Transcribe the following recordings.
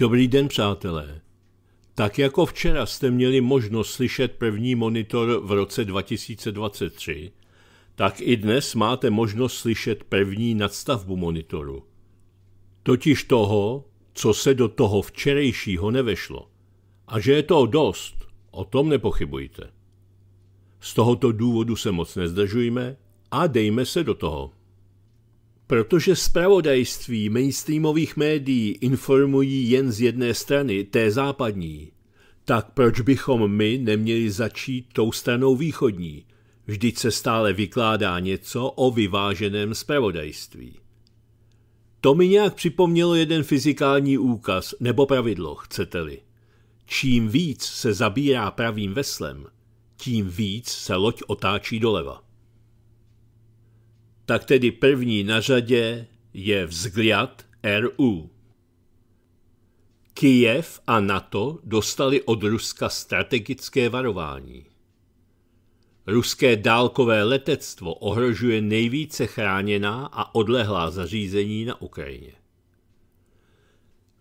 Dobrý den, přátelé. Tak jako včera jste měli možnost slyšet první monitor v roce 2023, tak i dnes máte možnost slyšet první nadstavbu monitoru. Totiž toho, co se do toho včerejšího nevešlo. A že je toho dost, o tom nepochybujte. Z tohoto důvodu se moc nezdržujme a dejme se do toho. Protože zpravodajství mainstreamových médií informují jen z jedné strany, té západní, tak proč bychom my neměli začít tou stranou východní? Vždyť se stále vykládá něco o vyváženém zpravodajství. To mi nějak připomnělo jeden fyzikální úkaz, nebo pravidlo, chcete-li. Čím víc se zabírá pravým veslem, tím víc se loď otáčí doleva tak tedy první na řadě je vzгляd RU. Kijev a NATO dostali od Ruska strategické varování. Ruské dálkové letectvo ohrožuje nejvíce chráněná a odlehlá zařízení na Ukrajině.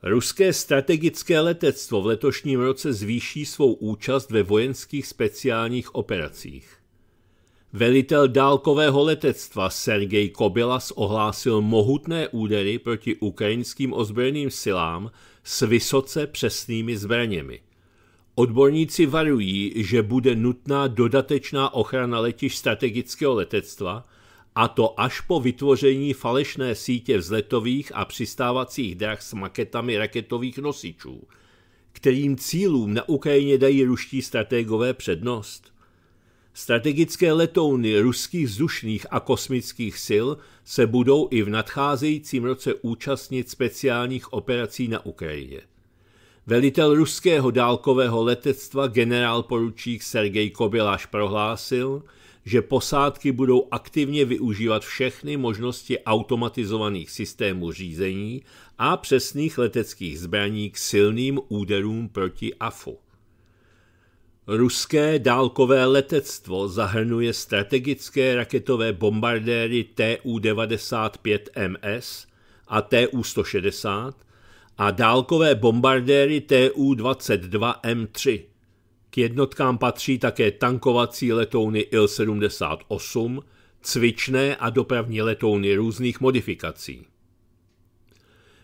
Ruské strategické letectvo v letošním roce zvýší svou účast ve vojenských speciálních operacích. Velitel dálkového letectva Sergej Kobylas ohlásil mohutné údery proti ukrajinským ozbrojeným silám s vysoce přesnými zbraněmi. Odborníci varují, že bude nutná dodatečná ochrana letiš strategického letectva, a to až po vytvoření falešné sítě vzletových a přistávacích drah s maketami raketových nosičů, kterým cílům na Ukrajině dají ruští strategové přednost. Strategické letouny ruských vzdušných a kosmických sil se budou i v nadcházejícím roce účastnit speciálních operací na Ukrajině. Velitel ruského dálkového letectva generál poručík Sergej Kobyláš prohlásil, že posádky budou aktivně využívat všechny možnosti automatizovaných systémů řízení a přesných leteckých zbraní k silným úderům proti AFU. Ruské dálkové letectvo zahrnuje strategické raketové bombardéry TU-95MS a TU-160 a dálkové bombardéry TU-22M3. K jednotkám patří také tankovací letouny IL-78, cvičné a dopravní letouny různých modifikací.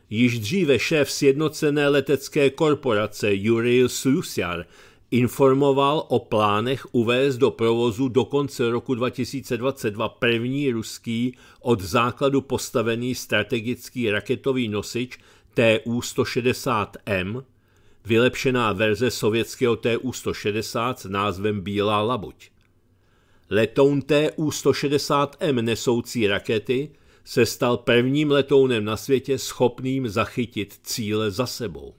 Již dříve šéf sjednocené letecké korporace Jurij Slusiar informoval o plánech uvést do provozu do konce roku 2022 první ruský od základu postavený strategický raketový nosič TU-160M, vylepšená verze sovětského TU-160 s názvem Bílá labuť. Letoun TU-160M nesoucí rakety se stal prvním letounem na světě schopným zachytit cíle za sebou.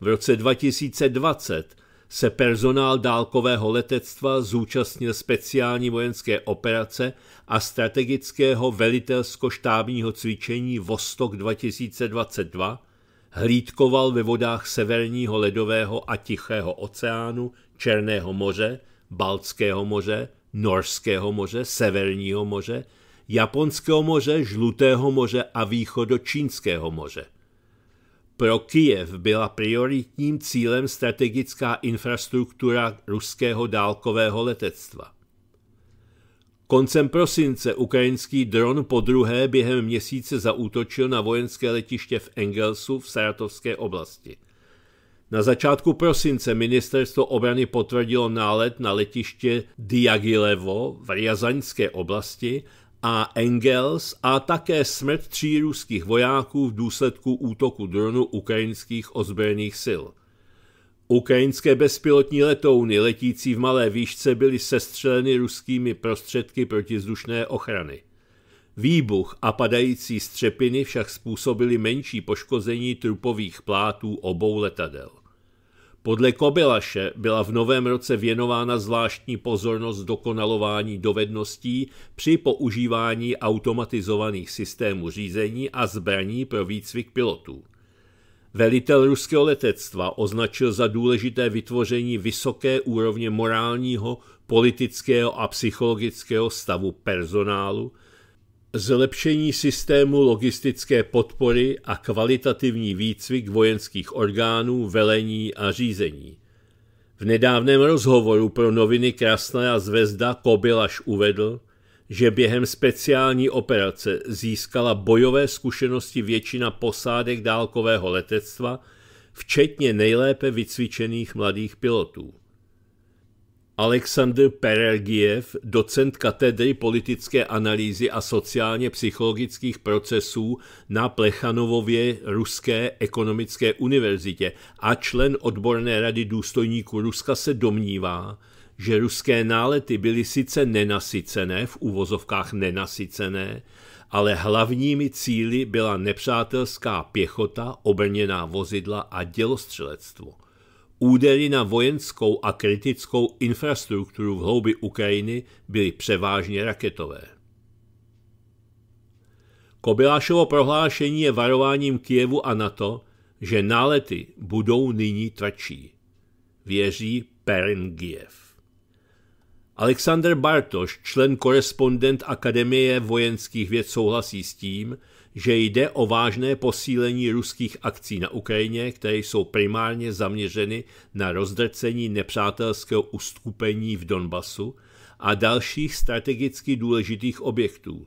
V roce 2020 se personál dálkového letectva zúčastnil speciální vojenské operace a strategického velitelsko-štábního cvičení Vostok 2022, hlídkoval ve vodách Severního ledového a Tichého oceánu, Černého moře, Baltského moře, Norského moře, Severního moře, Japonského moře, Žlutého moře a Východočínského moře. Pro Kyjev byla prioritním cílem strategická infrastruktura ruského dálkového letectva. Koncem prosince ukrajinský dron po druhé během měsíce zaútočil na vojenské letiště v Engelsu v Saratovské oblasti. Na začátku prosince ministerstvo obrany potvrdilo nálet na letiště Diagilevo v Rjazaňské oblasti a Engels a také smrt tří ruských vojáků v důsledku útoku dronu ukrajinských ozbrojených sil. Ukrajinské bezpilotní letouny letící v malé výšce byly sestřeleny ruskými prostředky protizdušné ochrany. Výbuch a padající střepiny však způsobily menší poškození trupových plátů obou letadel. Podle Kobylaše byla v novém roce věnována zvláštní pozornost dokonalování dovedností při používání automatizovaných systémů řízení a zbraní pro výcvik pilotů. Velitel ruského letectva označil za důležité vytvoření vysoké úrovně morálního, politického a psychologického stavu personálu, zlepšení systému logistické podpory a kvalitativní výcvik vojenských orgánů, velení a řízení. V nedávném rozhovoru pro noviny Krasná zvezda Kobylaš uvedl, že během speciální operace získala bojové zkušenosti většina posádek dálkového letectva, včetně nejlépe vycvičených mladých pilotů. Aleksandr Perelgiev, docent katedry politické analýzy a sociálně psychologických procesů na Plechanovově Ruské ekonomické univerzitě a člen odborné rady důstojníků Ruska se domnívá, že ruské nálety byly sice nenasycené, v úvozovkách nenasycené, ale hlavními cíly byla nepřátelská pěchota, obrněná vozidla a dělostřelectvo – Údery na vojenskou a kritickou infrastrukturu v hloubi Ukrajiny byly převážně raketové. Kobylášovo prohlášení je varováním Kijevu a NATO, že nálety budou nyní tvrdší. Věří Perengiev. Alexander Bartoš, člen korespondent Akademie vojenských věd, souhlasí s tím, že jde o vážné posílení ruských akcí na Ukrajině, které jsou primárně zaměřeny na rozdrcení nepřátelského uskupení v Donbasu a dalších strategicky důležitých objektů.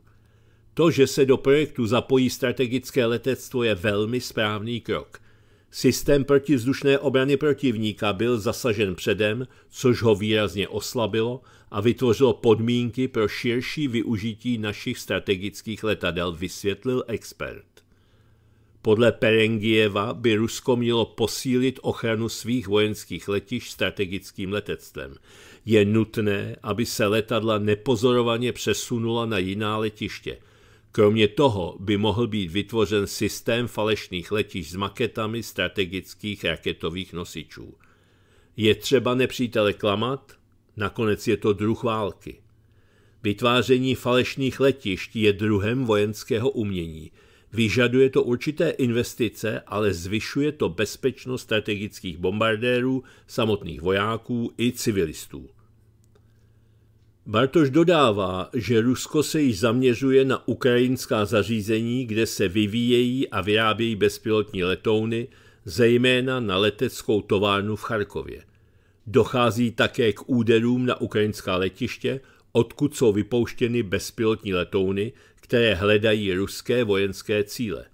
To, že se do projektu zapojí strategické letectvo, je velmi správný krok – Systém protivzdušné obrany protivníka byl zasažen předem, což ho výrazně oslabilo a vytvořilo podmínky pro širší využití našich strategických letadel, vysvětlil expert. Podle Perengieva by Rusko mělo posílit ochranu svých vojenských letišť strategickým letectvem. Je nutné, aby se letadla nepozorovaně přesunula na jiná letiště – Kromě toho by mohl být vytvořen systém falešných letišť s maketami strategických raketových nosičů. Je třeba nepřítele klamat? Nakonec je to druh války. Vytváření falešných letišť je druhem vojenského umění. Vyžaduje to určité investice, ale zvyšuje to bezpečnost strategických bombardérů, samotných vojáků i civilistů. Bartoš dodává, že Rusko se již zaměřuje na ukrajinská zařízení, kde se vyvíjejí a vyrábějí bezpilotní letouny, zejména na leteckou továrnu v Charkově. Dochází také k úderům na ukrajinská letiště, odkud jsou vypouštěny bezpilotní letouny, které hledají ruské vojenské cíle.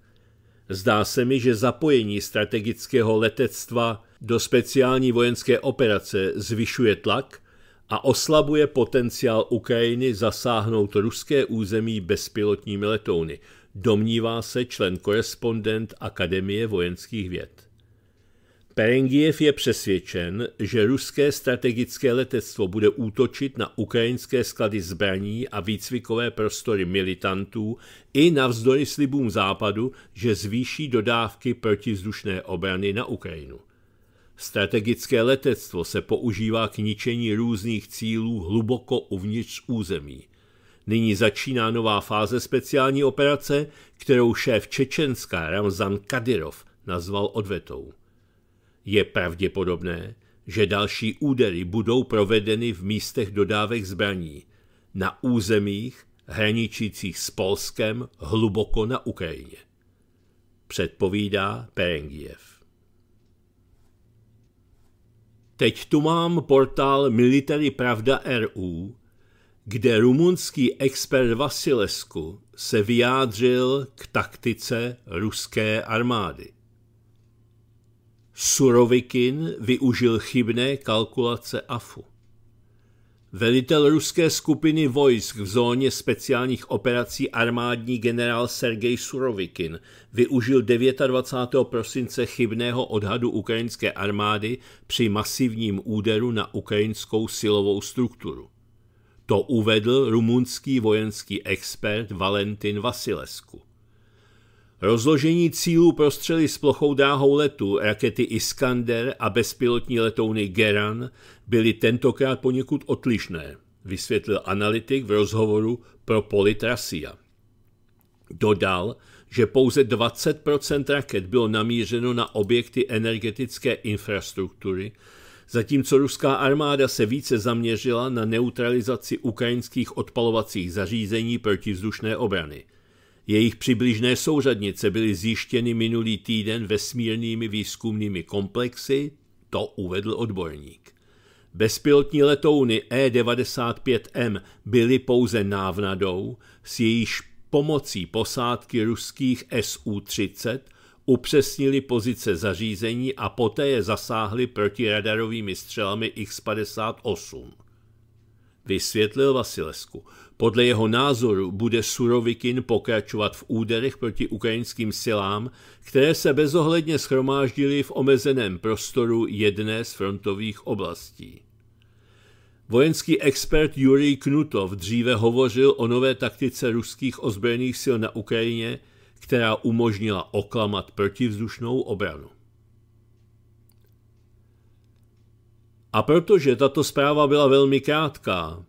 Zdá se mi, že zapojení strategického letectva do speciální vojenské operace zvyšuje tlak – a oslabuje potenciál Ukrajiny zasáhnout ruské území bezpilotními letouny, domnívá se člen korespondent Akademie vojenských věd. Perengiev je přesvědčen, že ruské strategické letectvo bude útočit na ukrajinské sklady zbraní a výcvikové prostory militantů i navzdory slibům západu, že zvýší dodávky protizdušné obrany na Ukrajinu. Strategické letectvo se používá k ničení různých cílů hluboko uvnitř území. Nyní začíná nová fáze speciální operace, kterou šéf čečenská Ramzan Kadyrov nazval odvetou. Je pravděpodobné, že další údery budou provedeny v místech dodávek zbraní, na územích hraničících s Polskem hluboko na Ukrajině. Předpovídá Perengiev. Teď tu mám portál Military Pravda RU, kde rumunský expert Vasilesku se vyjádřil k taktice ruské armády. Surovikin využil chybné kalkulace AFU. Velitel ruské skupiny vojsk v zóně speciálních operací armádní generál Sergej Surovikin využil 29. prosince chybného odhadu ukrajinské armády při masivním úderu na ukrajinskou silovou strukturu. To uvedl rumunský vojenský expert Valentin Vasilescu. Rozložení cílů prostřely s plochou dráhou letu rakety Iskander a bezpilotní letouny Geran byly tentokrát poněkud odlišné, vysvětlil analytik v rozhovoru pro Politrasia. Dodal, že pouze 20 raket bylo namířeno na objekty energetické infrastruktury, zatímco ruská armáda se více zaměřila na neutralizaci ukrajinských odpalovacích zařízení protivzdušné obrany. Jejich přibližné souřadnice byly zjištěny minulý týden vesmírnými výzkumnými komplexy, to uvedl odborník. Bezpilotní letouny E-95M byly pouze návnadou, s jejíž pomocí posádky ruských SU-30 upřesnili pozice zařízení a poté je zasáhli protiradarovými střelami X-58. Vysvětlil Vasilesku. Podle jeho názoru bude Surovikin pokračovat v úderech proti ukrajinským silám, které se bezohledně schromáždily v omezeném prostoru jedné z frontových oblastí. Vojenský expert Jurij Knutov dříve hovořil o nové taktice ruských ozbrojených sil na Ukrajině, která umožnila oklamat protivzdušnou obranu. A protože tato zpráva byla velmi krátká,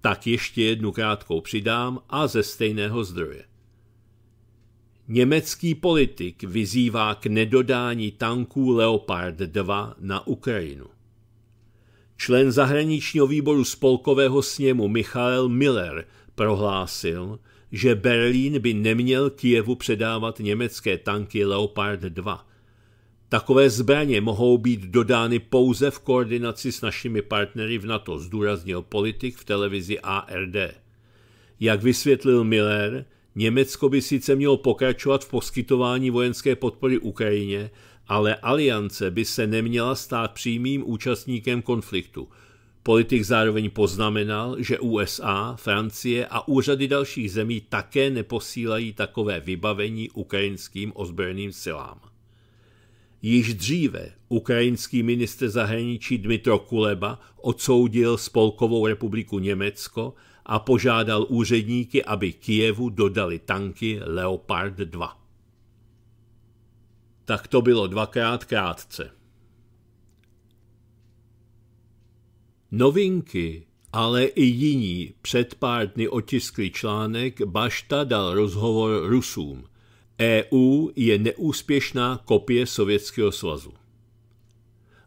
tak ještě jednu krátkou přidám a ze stejného zdroje. Německý politik vyzývá k nedodání tanků Leopard 2 na Ukrajinu. Člen zahraničního výboru spolkového sněmu Michael Miller prohlásil, že Berlín by neměl Kijevu předávat německé tanky Leopard 2. Takové zbraně mohou být dodány pouze v koordinaci s našimi partnery v NATO, zdůraznil politik v televizi ARD. Jak vysvětlil Miller, Německo by sice mělo pokračovat v poskytování vojenské podpory Ukrajině, ale aliance by se neměla stát přímým účastníkem konfliktu. Politik zároveň poznamenal, že USA, Francie a úřady dalších zemí také neposílají takové vybavení ukrajinským ozbrojeným silám. Již dříve ukrajinský minister zahraničí Dmitro Kuleba odsoudil Spolkovou republiku Německo a požádal úředníky, aby Kijevu dodali tanky Leopard 2 tak to bylo dvakrát krátce. Novinky, ale i jiní před pár dny otiskli článek Bašta dal rozhovor Rusům. EU je neúspěšná kopie Sovětského svazu.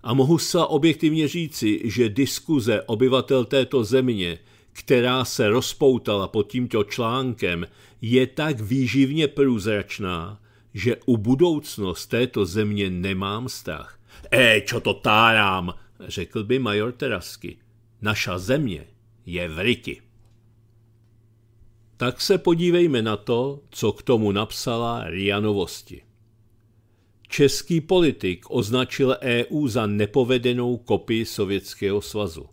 A mohu se objektivně říci, že diskuze obyvatel této země, která se rozpoutala pod tímto článkem, je tak výživně průzračná, že u budoucnost této země nemám strach. E, čo to tárám, řekl by major Terasky. Naša země je v ryti. Tak se podívejme na to, co k tomu napsala RIA Novosti. Český politik označil EU za nepovedenou kopii Sovětského svazu.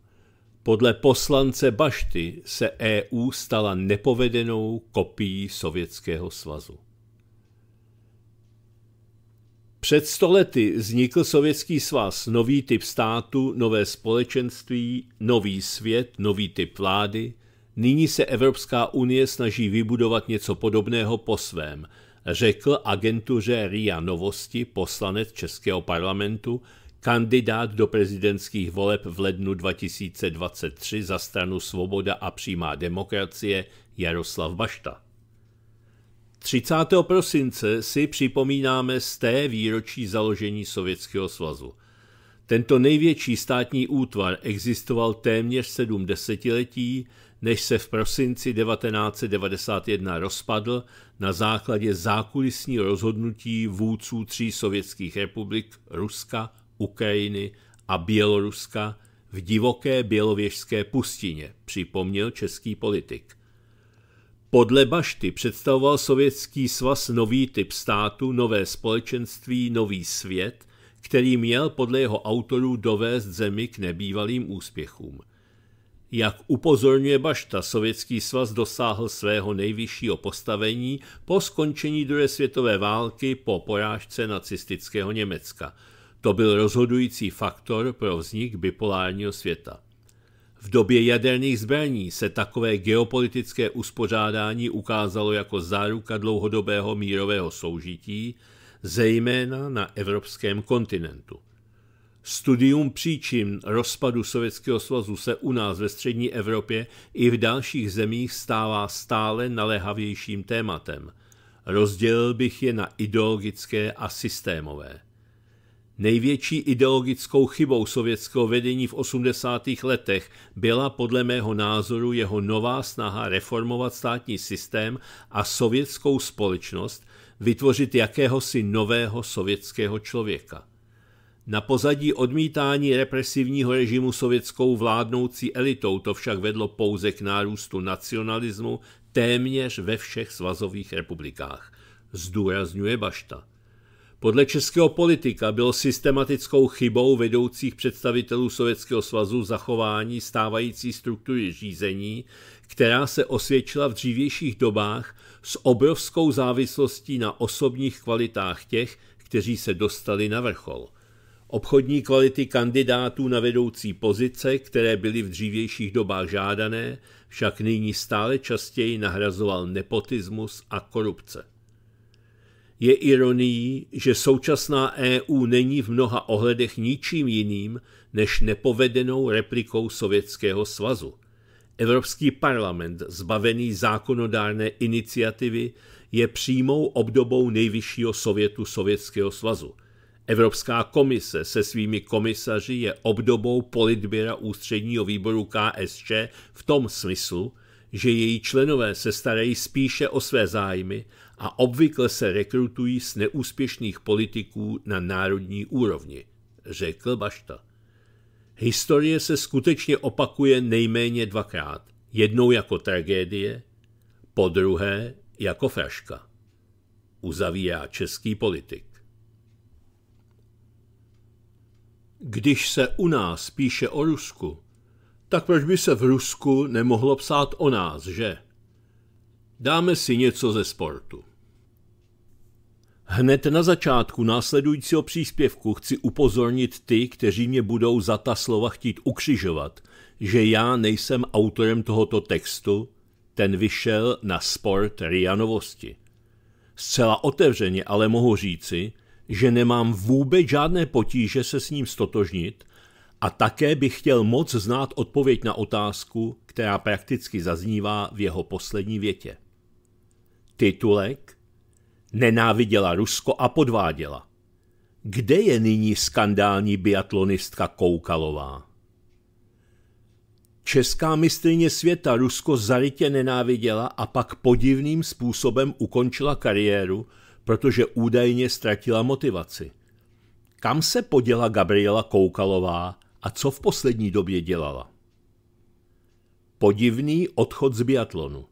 Podle poslance Bašty se EU stala nepovedenou kopií Sovětského svazu. Před stolety vznikl Sovětský svaz, nový typ státu, nové společenství, nový svět, nový typ vlády. Nyní se Evropská unie snaží vybudovat něco podobného po svém, řekl agentuře RIA Novosti poslanec Českého parlamentu, kandidát do prezidentských voleb v lednu 2023 za stranu Svoboda a přímá demokracie Jaroslav Bašta. 30. prosince si připomínáme z té výročí založení Sovětského svazu. Tento největší státní útvar existoval téměř sedm desetiletí, než se v prosinci 1991 rozpadl na základě zákulisního rozhodnutí vůdců tří sovětských republik Ruska, Ukrajiny a Běloruska v divoké bělověžské pustině, připomněl český politik – podle Bašty představoval Sovětský svaz nový typ státu, nové společenství, nový svět, který měl podle jeho autorů dovést zemi k nebývalým úspěchům. Jak upozorňuje Bašta, Sovětský svaz dosáhl svého nejvyššího postavení po skončení druhé světové války po porážce nacistického Německa. To byl rozhodující faktor pro vznik bipolárního světa. V době jaderných zbraní se takové geopolitické uspořádání ukázalo jako záruka dlouhodobého mírového soužití, zejména na evropském kontinentu. Studium příčin rozpadu Sovětského svazu se u nás ve střední Evropě i v dalších zemích stává stále naléhavějším tématem. Rozdělil bych je na ideologické a systémové. Největší ideologickou chybou sovětského vedení v 80. letech byla podle mého názoru jeho nová snaha reformovat státní systém a sovětskou společnost, vytvořit jakéhosi nového sovětského člověka. Na pozadí odmítání represivního režimu sovětskou vládnoucí elitou to však vedlo pouze k nárůstu nacionalismu téměř ve všech svazových republikách, zdůrazňuje Bašta. Podle českého politika bylo systematickou chybou vedoucích představitelů Sovětského svazu zachování stávající struktury řízení, která se osvědčila v dřívějších dobách s obrovskou závislostí na osobních kvalitách těch, kteří se dostali na vrchol. Obchodní kvality kandidátů na vedoucí pozice, které byly v dřívějších dobách žádané, však nyní stále častěji nahrazoval nepotismus a korupce. Je ironií, že současná EU není v mnoha ohledech ničím jiným než nepovedenou replikou Sovětského svazu. Evropský parlament, zbavený zákonodárné iniciativy, je přímou obdobou nejvyššího sovětu Sovětského svazu. Evropská komise se svými komisaři je obdobou politběra ústředního výboru KSČ v tom smyslu, že její členové se starají spíše o své zájmy a obvykle se rekrutují z neúspěšných politiků na národní úrovni, řekl Bašta. Historie se skutečně opakuje nejméně dvakrát. Jednou jako tragédie, po druhé jako fraška. Uzavírá český politik. Když se u nás píše o Rusku, tak proč by se v Rusku nemohlo psát o nás, že? Dáme si něco ze sportu. Hned na začátku následujícího příspěvku chci upozornit ty, kteří mě budou za ta slova chtít ukřižovat, že já nejsem autorem tohoto textu, ten vyšel na sport Rianovosti. Zcela otevřeně ale mohu říci, že nemám vůbec žádné potíže se s ním stotožnit a také bych chtěl moc znát odpověď na otázku, která prakticky zaznívá v jeho poslední větě. Titulek Nenáviděla Rusko a podváděla. Kde je nyní skandální biatlonistka Koukalová? Česká mistrně světa Rusko zarytě nenáviděla a pak podivným způsobem ukončila kariéru, protože údajně ztratila motivaci. Kam se poděla Gabriela Koukalová a co v poslední době dělala? Podivný odchod z biatlonu.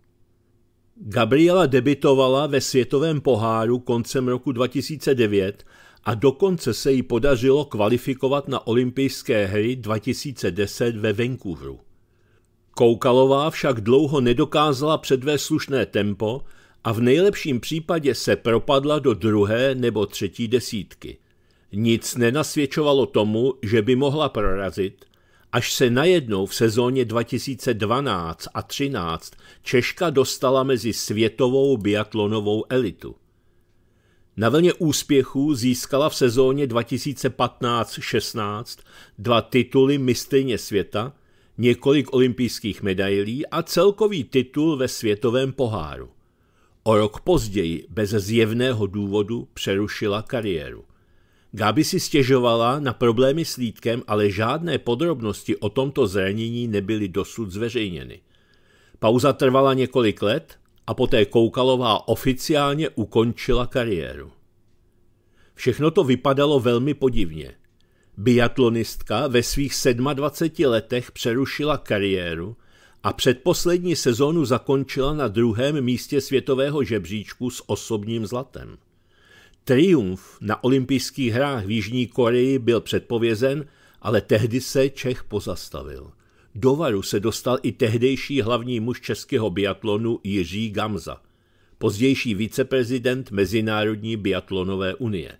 Gabriela debitovala ve světovém poháru koncem roku 2009 a dokonce se jí podařilo kvalifikovat na olympijské hry 2010 ve Vancouveru. Koukalová však dlouho nedokázala předvést slušné tempo a v nejlepším případě se propadla do druhé nebo třetí desítky. Nic nenasvědčovalo tomu, že by mohla prorazit – až se najednou v sezóně 2012 a 13 Češka dostala mezi světovou biatlonovou elitu. Na vlně úspěchů získala v sezóně 2015-16 dva tituly mistrně světa, několik olympijských medailí a celkový titul ve světovém poháru. O rok později bez zjevného důvodu přerušila kariéru. Gabi si stěžovala na problémy s lítkem, ale žádné podrobnosti o tomto zranění nebyly dosud zveřejněny. Pauza trvala několik let a poté Koukalová oficiálně ukončila kariéru. Všechno to vypadalo velmi podivně. Biatlonistka ve svých 27 letech přerušila kariéru a předposlední sezónu zakončila na druhém místě světového žebříčku s osobním zlatem. Triumf na olympijských hrách v Jižní Koreji byl předpovězen, ale tehdy se Čech pozastavil. Do varu se dostal i tehdejší hlavní muž českého biatlonu Jiří Gamza, pozdější viceprezident Mezinárodní biatlonové unie.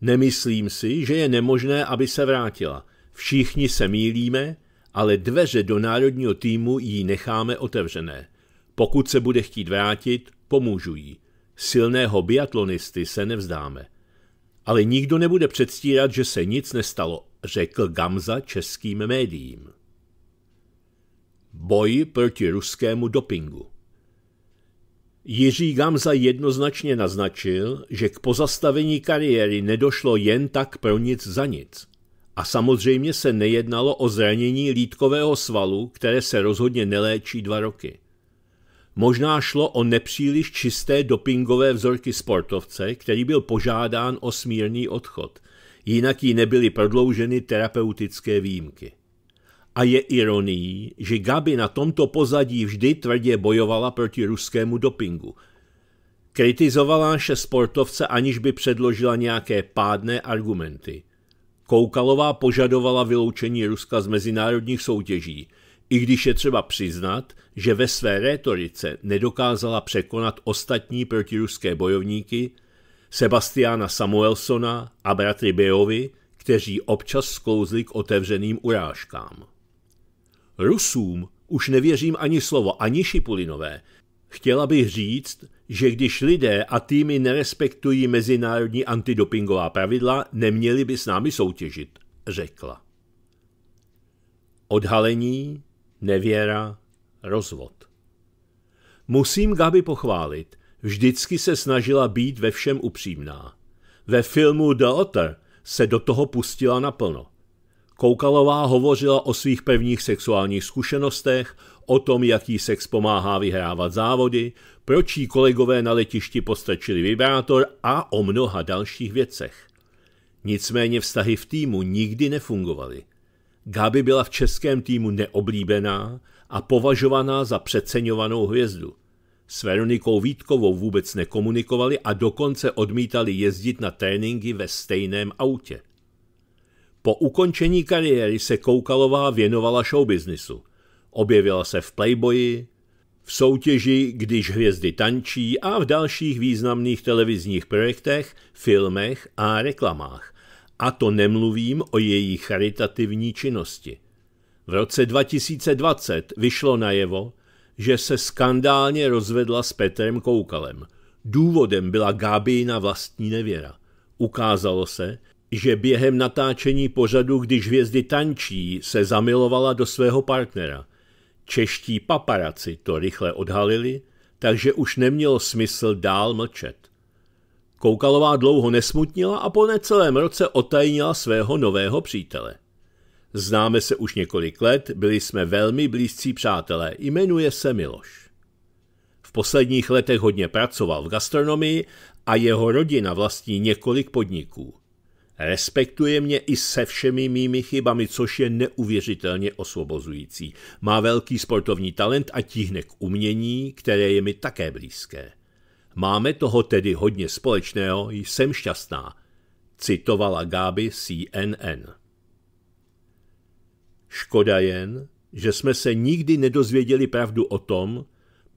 Nemyslím si, že je nemožné, aby se vrátila. Všichni se mílíme, ale dveře do národního týmu jí necháme otevřené. Pokud se bude chtít vrátit, pomůžu jí. Silného biatlonisty se nevzdáme. Ale nikdo nebude předstírat, že se nic nestalo, řekl Gamza českým médiím. Boj proti ruskému dopingu Jiří Gamza jednoznačně naznačil, že k pozastavení kariéry nedošlo jen tak pro nic za nic. A samozřejmě se nejednalo o zranění lítkového svalu, které se rozhodně neléčí dva roky. Možná šlo o nepříliš čisté dopingové vzorky sportovce, který byl požádán o smírný odchod, jinak jí nebyly prodlouženy terapeutické výjimky. A je ironií, že Gabi na tomto pozadí vždy tvrdě bojovala proti ruskému dopingu. Kritizovala naše sportovce, aniž by předložila nějaké pádné argumenty. Koukalová požadovala vyloučení Ruska z mezinárodních soutěží – i když je třeba přiznat, že ve své rétorice nedokázala překonat ostatní protiruské bojovníky Sebastiana Samuelsona a bratry Beovi, kteří občas sklouzli k otevřeným urážkám. Rusům už nevěřím ani slovo, ani Šipulinové. Chtěla bych říct, že když lidé a týmy nerespektují mezinárodní antidopingová pravidla, neměli by s námi soutěžit, řekla. Odhalení nevěra, rozvod. Musím Gabi pochválit, vždycky se snažila být ve všem upřímná. Ve filmu The Otter se do toho pustila naplno. Koukalová hovořila o svých pevných sexuálních zkušenostech, o tom, jaký sex pomáhá vyhrávat závody, proč jí kolegové na letišti postačili vibrátor a o mnoha dalších věcech. Nicméně vztahy v týmu nikdy nefungovaly. Gabi byla v českém týmu neoblíbená a považovaná za přeceňovanou hvězdu. S Veronikou Vítkovou vůbec nekomunikovali a dokonce odmítali jezdit na tréninky ve stejném autě. Po ukončení kariéry se Koukalová věnovala showbiznisu. Objevila se v Playboyi, v soutěži Když hvězdy tančí a v dalších významných televizních projektech, filmech a reklamách. A to nemluvím o její charitativní činnosti. V roce 2020 vyšlo najevo, že se skandálně rozvedla s Petrem Koukalem. Důvodem byla Gábina vlastní nevěra. Ukázalo se, že během natáčení pořadu, když hvězdy tančí, se zamilovala do svého partnera. Čeští paparaci to rychle odhalili, takže už nemělo smysl dál mlčet. Koukalová dlouho nesmutnila a po necelém roce otajnila svého nového přítele. Známe se už několik let, byli jsme velmi blízcí přátelé, jmenuje se Miloš. V posledních letech hodně pracoval v gastronomii a jeho rodina vlastní několik podniků. Respektuje mě i se všemi mými chybami, což je neuvěřitelně osvobozující. Má velký sportovní talent a tíhne k umění, které je mi také blízké. Máme toho tedy hodně společného, jsem šťastná, citovala Gáby CNN. Škoda jen, že jsme se nikdy nedozvěděli pravdu o tom,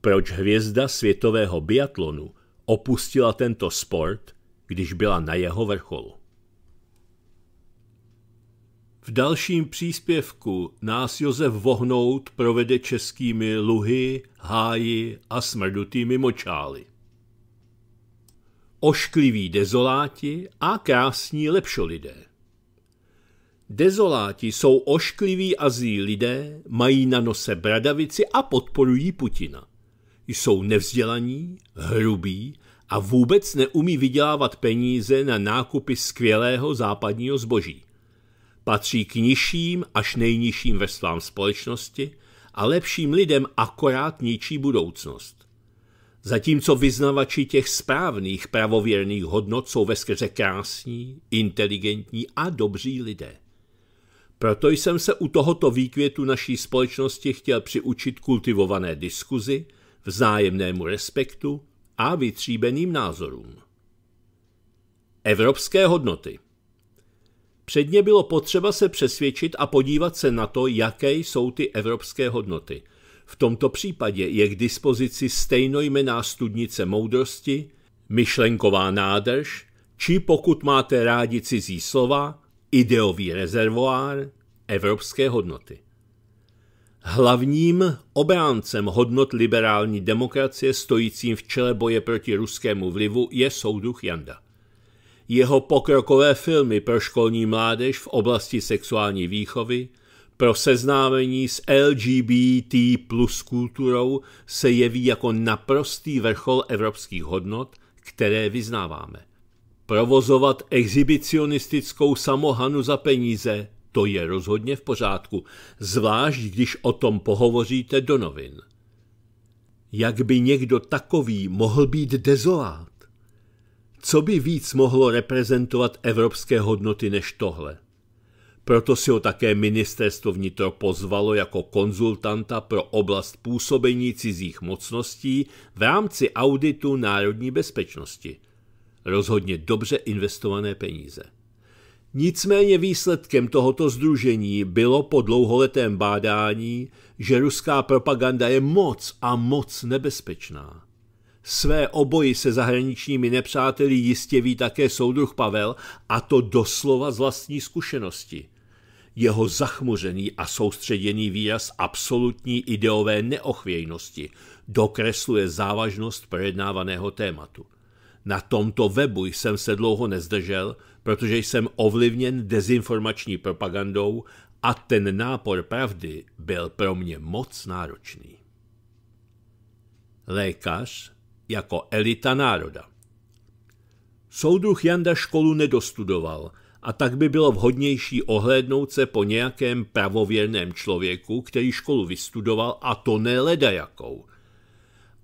proč hvězda světového biatlonu opustila tento sport, když byla na jeho vrcholu. V dalším příspěvku nás Josef Vohnout provede českými luhy, háji a smrdutými močály oškliví dezoláti a krásní lepšolidé. Dezoláti jsou oškliví zlí lidé, mají na nose bradavici a podporují Putina. Jsou nevzdělaní, hrubí a vůbec neumí vydělávat peníze na nákupy skvělého západního zboží. Patří k nižším až nejnižším vrstvám společnosti a lepším lidem akorát ničí budoucnost. Zatímco vyznavači těch správných pravověrných hodnot jsou veskrze krásní, inteligentní a dobří lidé. Proto jsem se u tohoto výkvětu naší společnosti chtěl přiučit kultivované diskuzi, vzájemnému respektu a vytříbeným názorům. Evropské hodnoty Předně bylo potřeba se přesvědčit a podívat se na to, jaké jsou ty evropské hodnoty – v tomto případě je k dispozici stejnojmená studnice moudrosti, myšlenková nádrž, či pokud máte rádi cizí slova, ideový rezervoár evropské hodnoty. Hlavním obráncem hodnot liberální demokracie stojícím v čele boje proti ruskému vlivu je soudruh Janda. Jeho pokrokové filmy pro školní mládež v oblasti sexuální výchovy, pro seznámení s LGBT plus kulturou se jeví jako naprostý vrchol evropských hodnot, které vyznáváme. Provozovat exhibicionistickou samohanu za peníze, to je rozhodně v pořádku, zvlášť když o tom pohovoříte do novin. Jak by někdo takový mohl být dezolát? Co by víc mohlo reprezentovat evropské hodnoty než tohle? Proto si ho také ministerstvo vnitro pozvalo jako konzultanta pro oblast působení cizích mocností v rámci auditu národní bezpečnosti. Rozhodně dobře investované peníze. Nicméně výsledkem tohoto združení bylo po dlouholetém bádání, že ruská propaganda je moc a moc nebezpečná. Své oboji se zahraničními nepřáteli jistě ví také soudruh Pavel a to doslova z vlastní zkušenosti – jeho zachmuřený a soustředěný výraz absolutní ideové neochvějnosti dokresluje závažnost projednávaného tématu. Na tomto webu jsem se dlouho nezdržel, protože jsem ovlivněn dezinformační propagandou a ten nápor pravdy byl pro mě moc náročný. Lékař jako elita národa. Soudruh Janda školu nedostudoval – a tak by bylo vhodnější ohlédnout se po nějakém pravověrném člověku, který školu vystudoval a to ne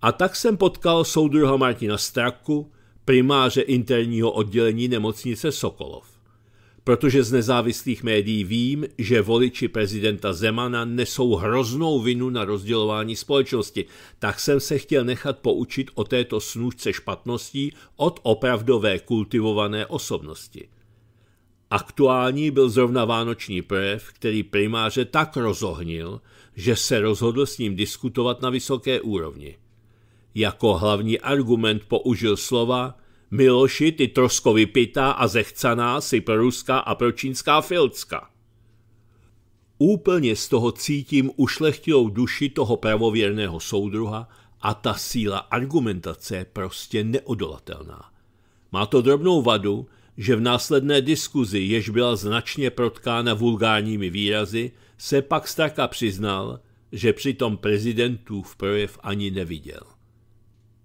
A tak jsem potkal soudruha Martina Straku, primáře interního oddělení nemocnice Sokolov. Protože z nezávislých médií vím, že voliči prezidenta Zemana nesou hroznou vinu na rozdělování společnosti, tak jsem se chtěl nechat poučit o této snůžce špatností od opravdové kultivované osobnosti. Aktuální byl zrovna vánoční projev, který primáře tak rozohnil, že se rozhodl s ním diskutovat na vysoké úrovni. Jako hlavní argument použil slova Miloši, ty trosko vypitá a zechcaná si pro ruská a pro čínská filcka. Úplně z toho cítím ušlechtilou duši toho pravověrného soudruha a ta síla argumentace je prostě neodolatelná. Má to drobnou vadu, že v následné diskuzi, jež byla značně protkána vulgárními výrazy, se pak Starka přiznal, že přitom prezidentův projev ani neviděl.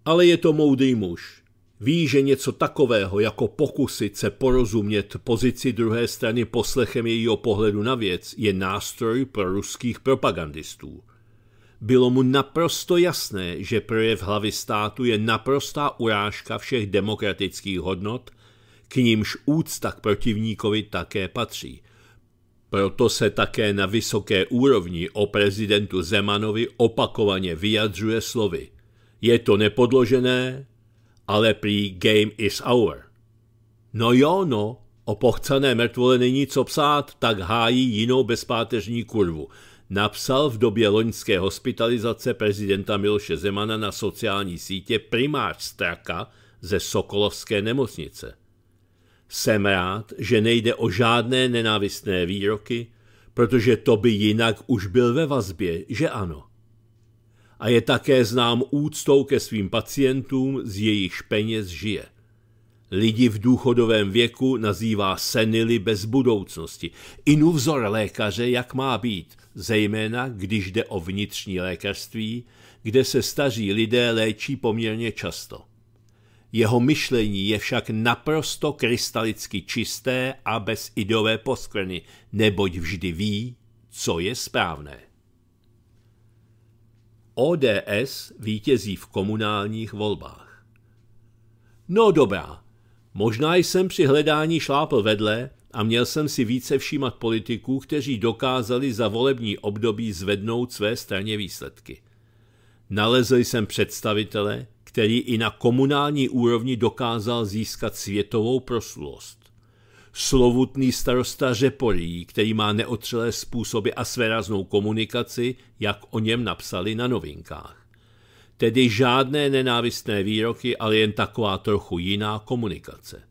Ale je to moudrý muž. Ví, že něco takového jako pokusit se porozumět pozici druhé strany poslechem jejího pohledu na věc je nástroj pro ruských propagandistů. Bylo mu naprosto jasné, že projev hlavy státu je naprostá urážka všech demokratických hodnot k nímž úcta k protivníkovi také patří. Proto se také na vysoké úrovni o prezidentu Zemanovi opakovaně vyjadřuje slovy. Je to nepodložené, ale prý game is over. No jo, no, o pochcané mrtvole není co psát, tak hájí jinou bezpáteřní kurvu. Napsal v době loňské hospitalizace prezidenta Miloše Zemana na sociální sítě primář Straka ze Sokolovské nemocnice. Jsem rád, že nejde o žádné nenávistné výroky, protože to by jinak už byl ve vazbě, že ano. A je také znám úctou ke svým pacientům, z jejichž peněz žije. Lidi v důchodovém věku nazývá senily bez budoucnosti. Inu vzor lékaře, jak má být, zejména když jde o vnitřní lékařství, kde se staří lidé léčí poměrně často. Jeho myšlení je však naprosto krystalicky čisté a bez ideové poskvrny, neboť vždy ví, co je správné. ODS vítězí v komunálních volbách. No dobrá, možná jsem při hledání šlápl vedle a měl jsem si více všímat politiků, kteří dokázali za volební období zvednout své straně výsledky. Nalezl jsem představitele, který i na komunální úrovni dokázal získat světovou proslulost. Slovutný starosta Řeporí, který má neotřelé způsoby a svéraznou komunikaci, jak o něm napsali na novinkách. Tedy žádné nenávistné výroky, ale jen taková trochu jiná komunikace.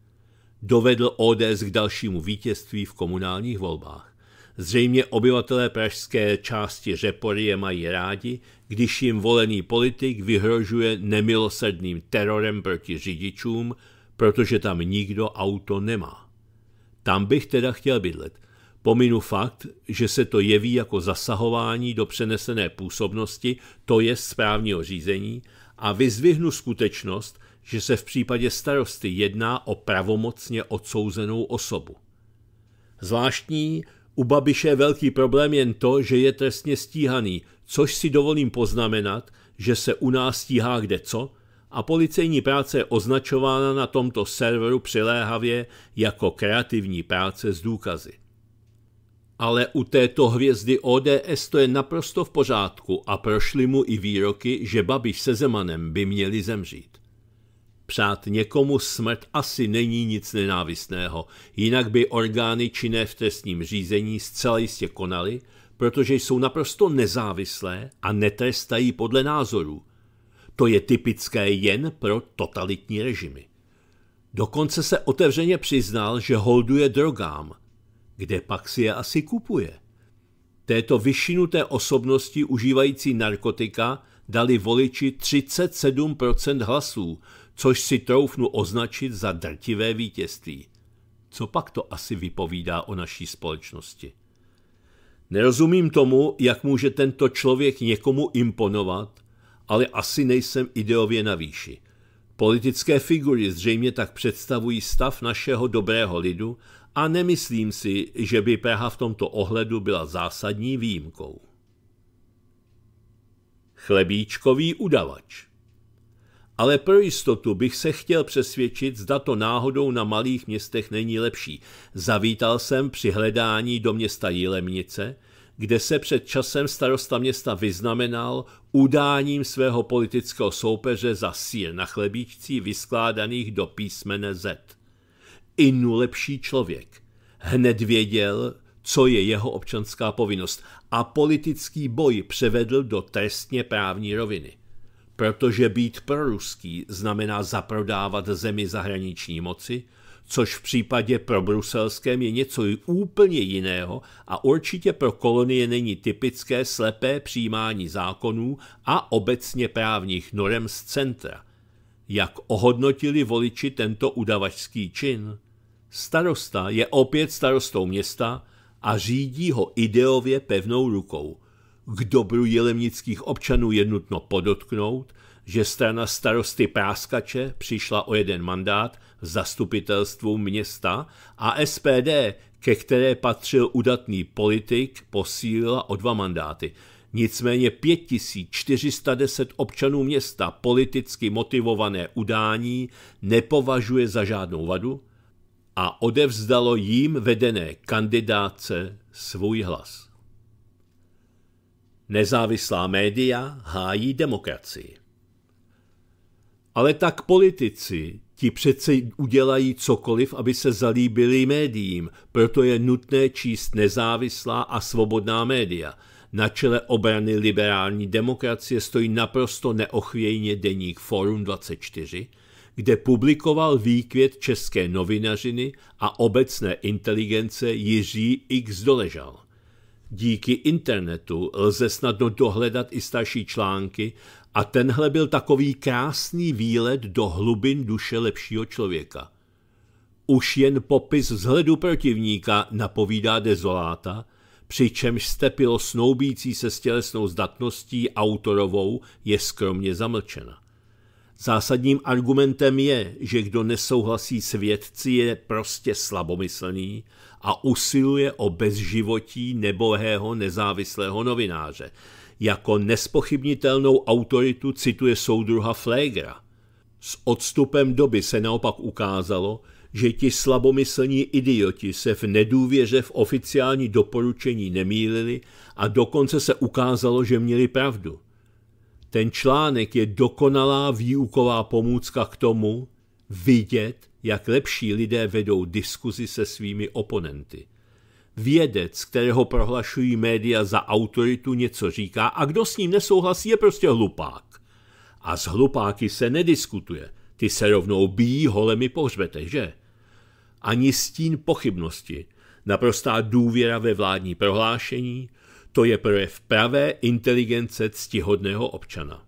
Dovedl ODS k dalšímu vítězství v komunálních volbách. Zřejmě obyvatelé pražské části je mají rádi, když jim volený politik vyhrožuje nemilosrdným terorem proti řidičům, protože tam nikdo auto nemá. Tam bych teda chtěl bydlet. Pominu fakt, že se to jeví jako zasahování do přenesené působnosti, to je správního řízení, a vyzvihnu skutečnost, že se v případě starosty jedná o pravomocně odsouzenou osobu. Zvláštní, u Babiše velký problém jen to, že je trestně stíhaný, což si dovolím poznamenat, že se u nás stíhá kde co a policejní práce je označována na tomto serveru přiléhavě jako kreativní práce s důkazy. Ale u této hvězdy ODS to je naprosto v pořádku a prošly mu i výroky, že Babiš se Zemanem by měli zemřít. Přát někomu smrt asi není nic nenávistného, jinak by orgány činné v trestním řízení zcela jistě konaly protože jsou naprosto nezávislé a netrestají podle názorů. To je typické jen pro totalitní režimy. Dokonce se otevřeně přiznal, že holduje drogám. Kde pak si je asi kupuje? Této vyšinuté osobnosti užívající narkotika dali voliči 37% hlasů, což si troufnu označit za drtivé vítězství. Co pak to asi vypovídá o naší společnosti? Nerozumím tomu, jak může tento člověk někomu imponovat, ale asi nejsem ideově na výši. Politické figury zřejmě tak představují stav našeho dobrého lidu a nemyslím si, že by Praha v tomto ohledu byla zásadní výjimkou. Chlebíčkový udavač ale pro jistotu bych se chtěl přesvědčit, zda to náhodou na malých městech není lepší. Zavítal jsem při hledání do města Jilemnice, kde se před časem starosta města vyznamenal udáním svého politického soupeře za sír na chlebíčcí vyskládaných do písmene Z. Inu lepší člověk. Hned věděl, co je jeho občanská povinnost a politický boj převedl do trestně právní roviny protože být proruský znamená zaprodávat zemi zahraniční moci, což v případě pro bruselském je něco úplně jiného a určitě pro kolonie není typické slepé přijímání zákonů a obecně právních norem z centra. Jak ohodnotili voliči tento udavačský čin? Starosta je opět starostou města a řídí ho ideově pevnou rukou – k dobru jelemnických občanů je nutno podotknout, že strana starosty Práskače přišla o jeden mandát v zastupitelstvu města a SPD, ke které patřil udatný politik, posílila o dva mandáty. Nicméně 5410 občanů města politicky motivované udání nepovažuje za žádnou vadu a odevzdalo jim vedené kandidáce svůj hlas. Nezávislá média hájí demokracii. Ale tak politici ti přece udělají cokoliv, aby se zalíbili médiím, proto je nutné číst nezávislá a svobodná média. Na čele obrany liberální demokracie stojí naprosto neochvějně deník Forum 24, kde publikoval výkvět české novinařiny a obecné inteligence Jiří X. Doležal. Díky internetu lze snadno dohledat i starší články a tenhle byl takový krásný výlet do hlubin duše lepšího člověka. Už jen popis vzhledu protivníka napovídá dezoláta, přičemž stepilo snoubící se tělesnou zdatností autorovou je skromně zamlčena. Zásadním argumentem je, že kdo nesouhlasí s vědci je prostě slabomyslný a usiluje o bezživotí nebohého nezávislého novináře. Jako nespochybnitelnou autoritu cituje soudruha Flegra. S odstupem doby se naopak ukázalo, že ti slabomyslní idioti se v nedůvěře v oficiální doporučení nemýlili a dokonce se ukázalo, že měli pravdu. Ten článek je dokonalá výuková pomůcka k tomu vidět, jak lepší lidé vedou diskuzi se svými oponenty. Vědec, kterého prohlašují média za autoritu, něco říká a kdo s ním nesouhlasí, je prostě hlupák. A s hlupáky se nediskutuje. Ty se rovnou bíjí holemi po hřbetech, že? Ani stín pochybnosti, naprostá důvěra ve vládní prohlášení, to je projev pravé inteligence ctihodného občana.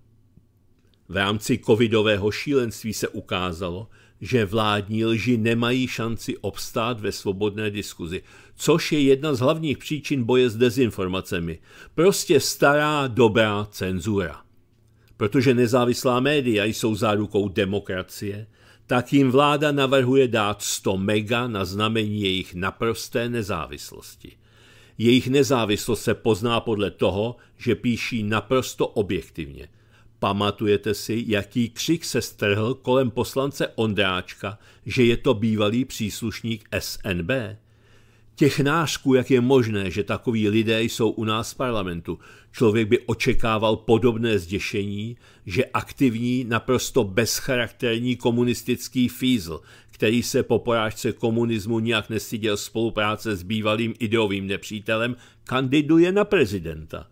V rámci covidového šílenství se ukázalo, že vládní lži nemají šanci obstát ve svobodné diskuzi, což je jedna z hlavních příčin boje s dezinformacemi. Prostě stará dobrá cenzura. Protože nezávislá média jsou zárukou demokracie, tak jim vláda navrhuje dát 100 mega na znamení jejich naprosté nezávislosti. Jejich nezávislost se pozná podle toho, že píší naprosto objektivně – Pamatujete si, jaký křik se strhl kolem poslance Ondráčka, že je to bývalý příslušník SNB? Těch nářků, jak je možné, že takoví lidé jsou u nás v parlamentu. Člověk by očekával podobné zděšení, že aktivní, naprosto bezcharakterní komunistický fízl, který se po porážce komunismu nijak nestyděl spolupráce s bývalým ideovým nepřítelem, kandiduje na prezidenta.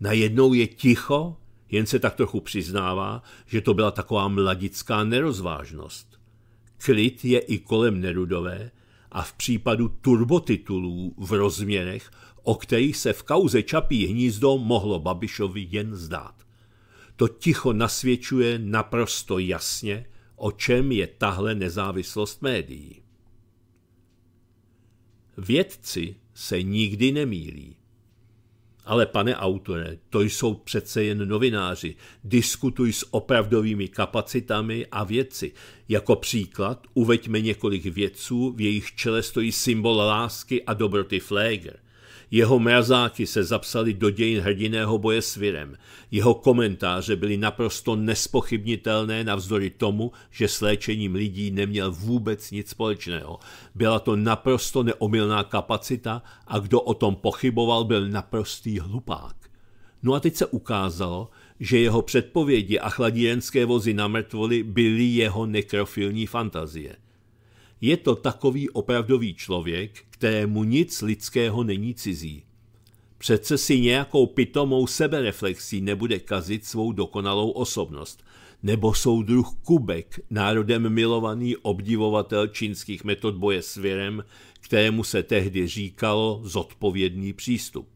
Najednou je ticho, jen se tak trochu přiznává, že to byla taková mladická nerozvážnost. Klid je i kolem Nerudové a v případu turbotitulů v rozměrech, o kterých se v kauze Čapí hnízdo mohlo Babišovi jen zdát. To ticho nasvědčuje naprosto jasně, o čem je tahle nezávislost médií. Vědci se nikdy nemýlí. Ale pane autore, to jsou přece jen novináři. Diskutuj s opravdovými kapacitami a věci. Jako příklad uveďme několik vědců, v jejich čele stojí symbol lásky a dobroty Fleger. Jeho mrazáky se zapsali do dějin hrdiného boje s virem. Jeho komentáře byly naprosto nespochybnitelné navzdory tomu, že s léčením lidí neměl vůbec nic společného. Byla to naprosto neomylná kapacita a kdo o tom pochyboval, byl naprostý hlupák. No a teď se ukázalo, že jeho předpovědi a chladírenské vozy na mrtvoli byly jeho nekrofilní fantazie – je to takový opravdový člověk, kterému nic lidského není cizí. Přece si nějakou pitomou sebereflexí nebude kazit svou dokonalou osobnost. Nebo soudruh Kubek, národem milovaný obdivovatel čínských metod boje s virem, kterému se tehdy říkalo zodpovědný přístup.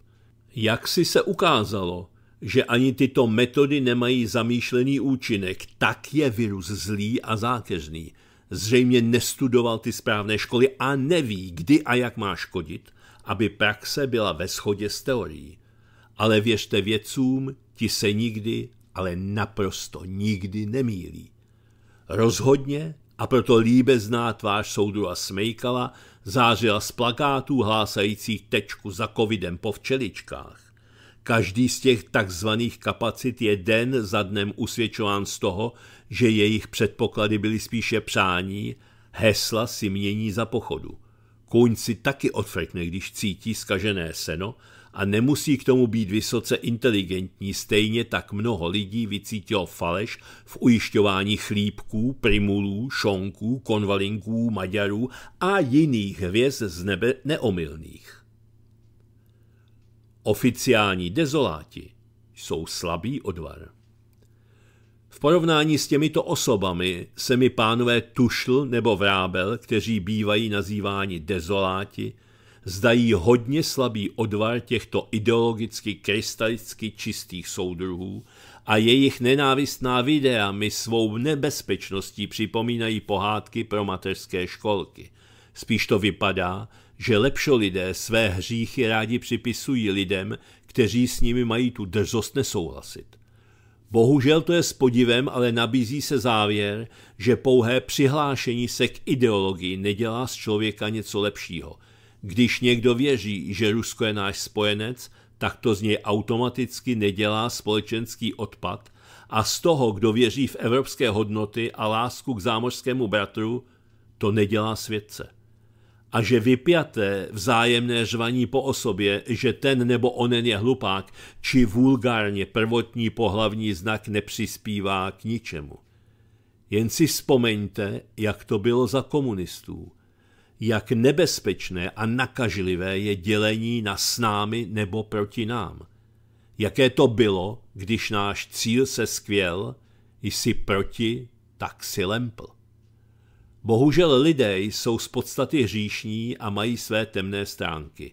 Jak si se ukázalo, že ani tyto metody nemají zamýšlený účinek, tak je virus zlý a zákeřný – zřejmě nestudoval ty správné školy a neví, kdy a jak má škodit, aby praxe byla ve shodě s teorií. Ale věřte vědcům, ti se nikdy, ale naprosto nikdy nemýlí. Rozhodně a proto líbezná tvář a Smejkala zářila z plakátů hlásajících tečku za covidem po včeličkách. Každý z těch takzvaných kapacit je den za dnem usvědčován z toho, že jejich předpoklady byly spíše přání, hesla si mění za pochodu. Kůň si taky odfrekne, když cítí skažené seno a nemusí k tomu být vysoce inteligentní, stejně tak mnoho lidí vycítilo faleš v ujišťování chlípků, primulů, šonků, konvalinků, maďarů a jiných hvěz z nebe neomylných. Oficiální dezoláti jsou slabý odvar. V porovnání s těmito osobami se mi pánové Tušl nebo Vrábel, kteří bývají nazýváni dezoláti, zdají hodně slabý odvar těchto ideologicky krystalicky čistých soudruhů a jejich nenávistná videa mi svou nebezpečností připomínají pohádky pro mateřské školky. Spíš to vypadá, že lepšo lidé své hříchy rádi připisují lidem, kteří s nimi mají tu drzost nesouhlasit. Bohužel to je s podivem, ale nabízí se závěr, že pouhé přihlášení se k ideologii nedělá z člověka něco lepšího. Když někdo věří, že Rusko je náš spojenec, tak to z něj automaticky nedělá společenský odpad a z toho, kdo věří v evropské hodnoty a lásku k zámořskému bratru, to nedělá světce a že vypjaté vzájemné žvaní po osobě, že ten nebo onen je hlupák, či vulgárně prvotní pohlavní znak nepřispívá k ničemu. Jen si vzpomeňte, jak to bylo za komunistů. Jak nebezpečné a nakažlivé je dělení na s námi nebo proti nám. Jaké to bylo, když náš cíl se skvěl, jsi proti, tak si lempl. Bohužel lidé jsou z podstaty hříšní a mají své temné stránky.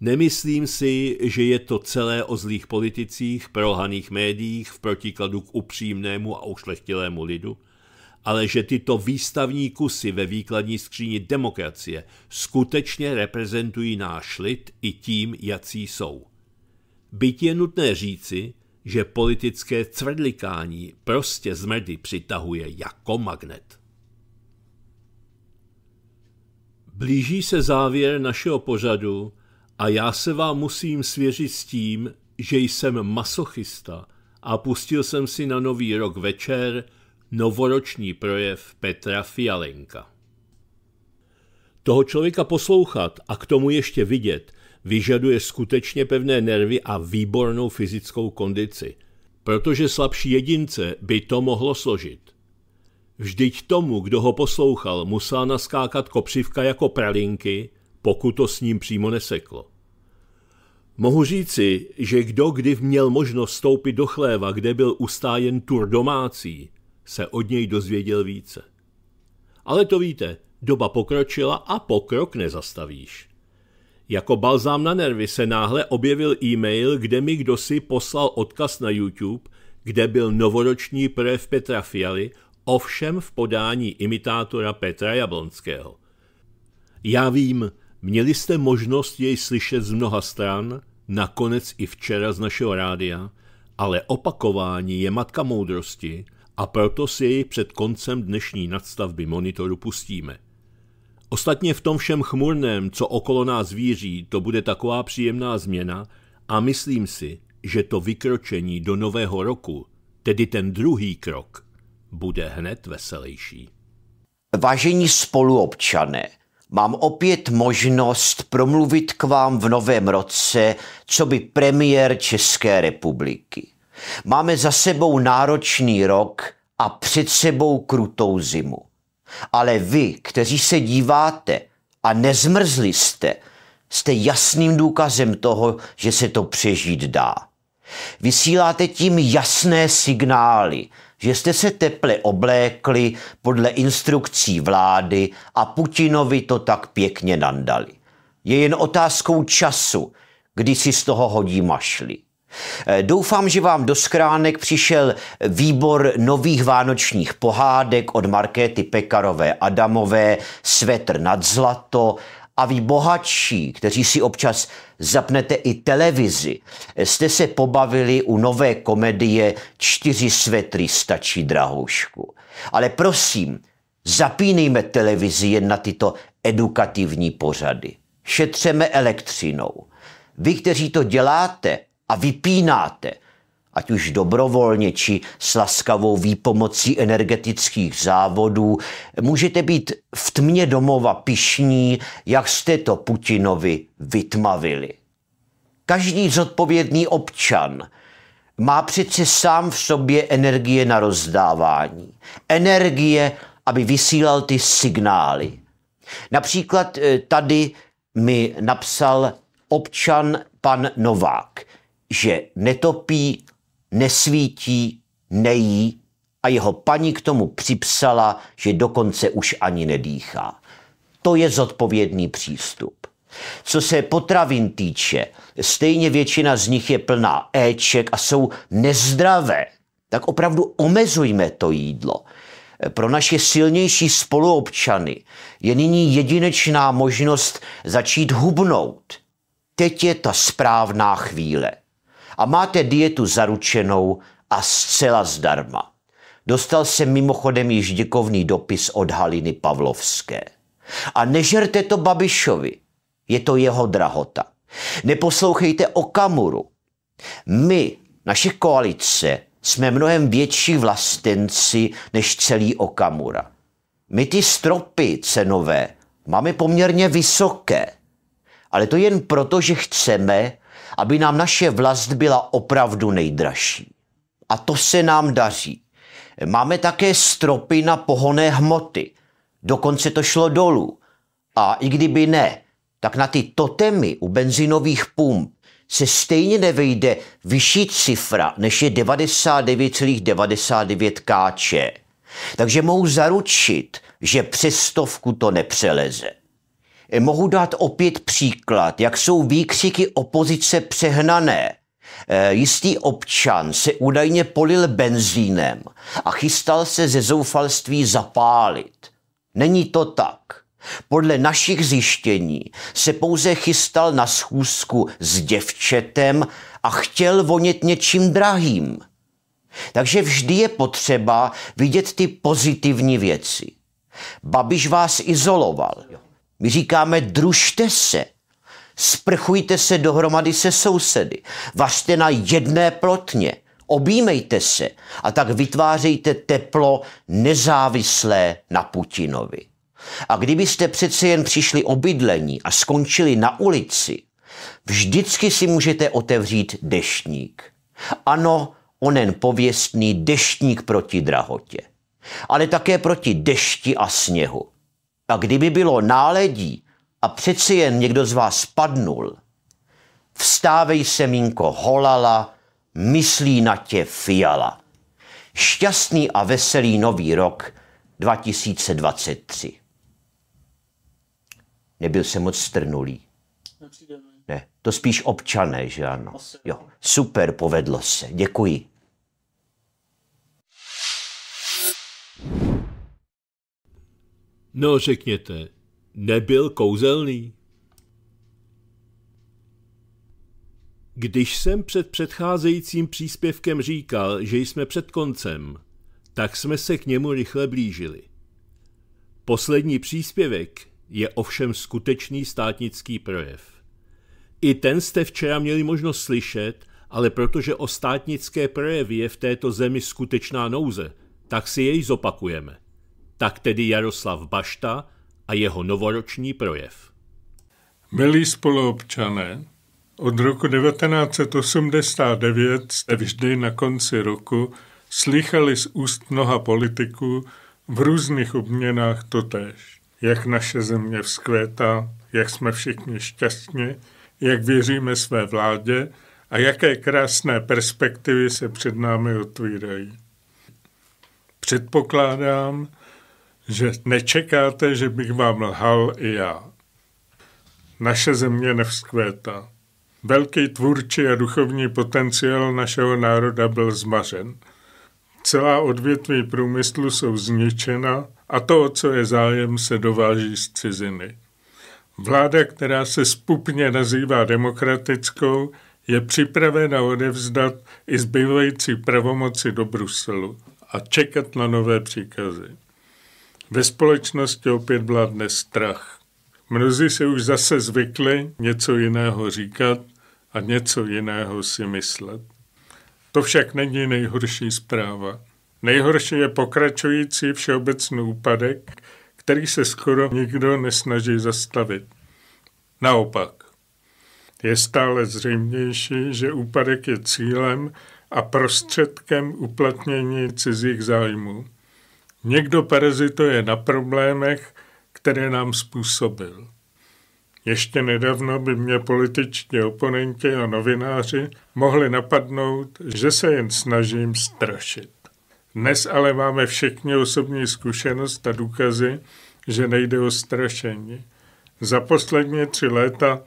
Nemyslím si, že je to celé o zlých politicích, prohaných médiích v protikladu k upřímnému a ušlechtilému lidu, ale že tyto výstavní kusy ve výkladní skříni demokracie skutečně reprezentují náš lid i tím, jací jsou. Byť je nutné říci, že politické cvrdlikání prostě zmrdy přitahuje jako magnet. Blíží se závěr našeho pořadu a já se vám musím svěřit s tím, že jsem masochista a pustil jsem si na nový rok večer novoroční projev Petra Fialenka. Toho člověka poslouchat a k tomu ještě vidět vyžaduje skutečně pevné nervy a výbornou fyzickou kondici, protože slabší jedince by to mohlo složit. Vždyť tomu, kdo ho poslouchal, musela naskákat kopřivka jako pralinky, pokud to s ním přímo neseklo. Mohu říci, že kdo kdy měl možnost stoupit do chléva, kde byl ustájen tur domácí, se od něj dozvěděl více. Ale to víte, doba pokročila a pokrok nezastavíš. Jako balzám na nervy se náhle objevil e-mail, kde mi kdosi poslal odkaz na YouTube, kde byl novoroční projev Petra Fialy ovšem v podání imitátora Petra Jablonského. Já vím, měli jste možnost jej slyšet z mnoha stran, nakonec i včera z našeho rádia, ale opakování je matka moudrosti a proto si jej před koncem dnešní nadstavby monitoru pustíme. Ostatně v tom všem chmurném, co okolo nás víří, to bude taková příjemná změna a myslím si, že to vykročení do nového roku, tedy ten druhý krok, bude hned veselější. Vážení spoluobčané, mám opět možnost promluvit k vám v novém roce, co by premiér České republiky. Máme za sebou náročný rok a před sebou krutou zimu. Ale vy, kteří se díváte a nezmrzli jste, jste jasným důkazem toho, že se to přežít dá. Vysíláte tím jasné signály, že jste se teple oblékli podle instrukcí vlády a Putinovi to tak pěkně nandali. Je jen otázkou času, kdy si z toho hodí mašli. Eh, doufám, že vám do skránek přišel výbor nových vánočních pohádek od Markéty Pekarové Adamové, Svetr nad zlato a vy bohatší, kteří si občas zapnete i televizi, jste se pobavili u nové komedie Čtyři svetry stačí drahoušku. Ale prosím, zapínejme televizi jen na tyto edukativní pořady. Šetřeme elektřinou. Vy, kteří to děláte a vypínáte, ať už dobrovolně či s laskavou výpomocí energetických závodů, můžete být v tmě domova pišní, jak jste to Putinovi vytmavili. Každý zodpovědný občan má přece sám v sobě energie na rozdávání. Energie, aby vysílal ty signály. Například eh, tady mi napsal občan pan Novák, že netopí nesvítí, nejí a jeho paní k tomu připsala, že dokonce už ani nedýchá. To je zodpovědný přístup. Co se potravin týče, stejně většina z nich je plná éček a jsou nezdravé. Tak opravdu omezujme to jídlo. Pro naše silnější spoluobčany je nyní jedinečná možnost začít hubnout. Teď je ta správná chvíle a máte dietu zaručenou a zcela zdarma. Dostal jsem mimochodem již děkovný dopis od Haliny Pavlovské. A nežerte to Babišovi, je to jeho drahota. Neposlouchejte kamuru. My, naše koalice, jsme mnohem větší vlastenci než celý Okamura. My ty stropy cenové máme poměrně vysoké, ale to jen proto, že chceme, aby nám naše vlast byla opravdu nejdražší. A to se nám daří. Máme také stropy na pohoné hmoty. Dokonce to šlo dolů. A i kdyby ne, tak na ty totemy u benzinových pump se stejně nevejde vyšší cifra, než je 99,99 kč. Takže mohu zaručit, že přes stovku to nepřeleze. Eh, mohu dát opět příklad, jak jsou výkřiky opozice přehnané. Eh, jistý občan se údajně polil benzínem a chystal se ze zoufalství zapálit. Není to tak. Podle našich zjištění se pouze chystal na schůzku s děvčetem a chtěl vonět něčím drahým. Takže vždy je potřeba vidět ty pozitivní věci. Babiš vás izoloval. My říkáme, družte se, sprchujte se dohromady se sousedy, vařte na jedné plotně, objímejte se a tak vytvářejte teplo nezávislé na Putinovi. A kdybyste přece jen přišli o bydlení a skončili na ulici, vždycky si můžete otevřít deštník. Ano, onen pověstný deštník proti drahotě, ale také proti dešti a sněhu. A kdyby bylo náledí a přeci jen někdo z vás spadnul, vstávej semínko holala, myslí na tě fiala. Šťastný a veselý nový rok 2023. Nebyl jsem moc strnulý. Ne, to spíš občané, že ano? Jo, super, povedlo se, děkuji. No řekněte, nebyl kouzelný? Když jsem před předcházejícím příspěvkem říkal, že jsme před koncem, tak jsme se k němu rychle blížili. Poslední příspěvek je ovšem skutečný státnický projev. I ten jste včera měli možnost slyšet, ale protože o státnické projevy je v této zemi skutečná nouze, tak si jej zopakujeme. Tak tedy Jaroslav Bašta a jeho novoroční projev. Milí spoluobčané, od roku 1989 jste vždy na konci roku slychali z úst mnoha politiků v různých obměnách totéž. Jak naše země vzkvétá, jak jsme všichni šťastní, jak věříme své vládě a jaké krásné perspektivy se před námi otvírají. Předpokládám, že nečekáte, že bych vám lhal i já. Naše země nevzkvétá. Velký tvůrčí a duchovní potenciál našeho národa byl zmařen. Celá odvětví průmyslu jsou zničena a to, o co je zájem, se dováží z ciziny. Vláda, která se spupně nazývá demokratickou, je připravena odevzdat i zbývající pravomoci do Bruselu a čekat na nové příkazy. Ve společnosti opět vládne strach. Mnozí se už zase zvykli něco jiného říkat a něco jiného si myslet. To však není nejhorší zpráva. Nejhorší je pokračující všeobecný úpadek, který se skoro nikdo nesnaží zastavit. Naopak, je stále zřejmější, že úpadek je cílem a prostředkem uplatnění cizích zájmů. Někdo parazituje na problémech, které nám způsobil. Ještě nedávno by mě političtí oponenti a novináři mohli napadnout, že se jen snažím strašit. Dnes ale máme všichni osobní zkušenost a důkazy, že nejde o strašení. Za poslední tři léta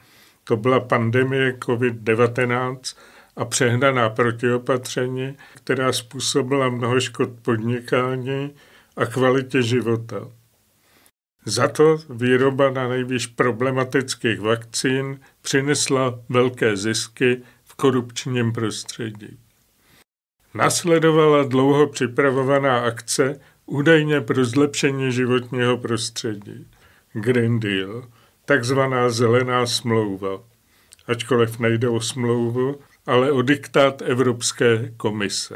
to byla pandemie COVID-19 a přehnaná protiopatření, která způsobila mnoho škod podnikání, a kvalitě života. Za to výroba na nejvíc problematických vakcín přinesla velké zisky v korupčním prostředí. Nasledovala dlouho připravovaná akce údajně pro zlepšení životního prostředí. Green Deal, takzvaná zelená smlouva. Ačkoliv nejde o smlouvu, ale o diktát Evropské komise.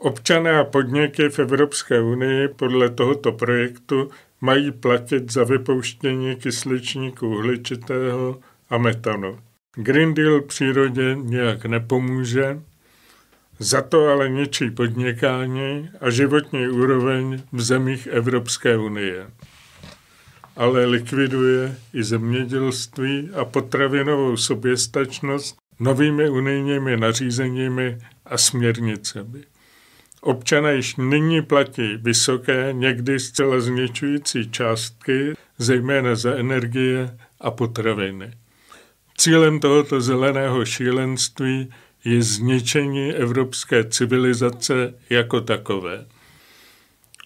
Občané a podniky v Evropské unii podle tohoto projektu mají platit za vypouštění kysličníku uhličitého a metanu. Green Deal přírodě nijak nepomůže, za to ale ničí podnikání a životní úroveň v zemích Evropské unie. Ale likviduje i zemědělství a potravinovou soběstačnost novými unijními nařízeními a směrnicemi. Občané již nyní platí vysoké, někdy zcela zničující částky, zejména za energie a potraviny. Cílem tohoto zeleného šílenství je zničení evropské civilizace jako takové.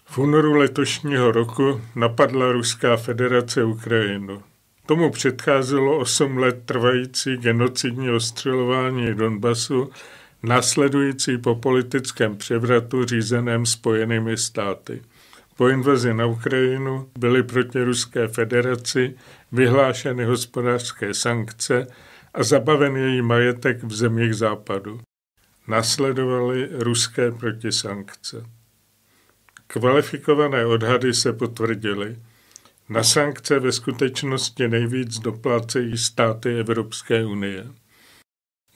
V únoru letošního roku napadla Ruská federace Ukrajinu. Tomu předcházelo 8 let trvající genocidní ostřelování Donbasu nasledující po politickém převratu řízeném Spojenými státy. Po invazi na Ukrajinu byly proti Ruské federaci vyhlášeny hospodářské sankce a zabaven její majetek v zemích západu. Nasledovaly ruské protisankce. Kvalifikované odhady se potvrdily. Na sankce ve skutečnosti nejvíc doplácejí státy Evropské unie.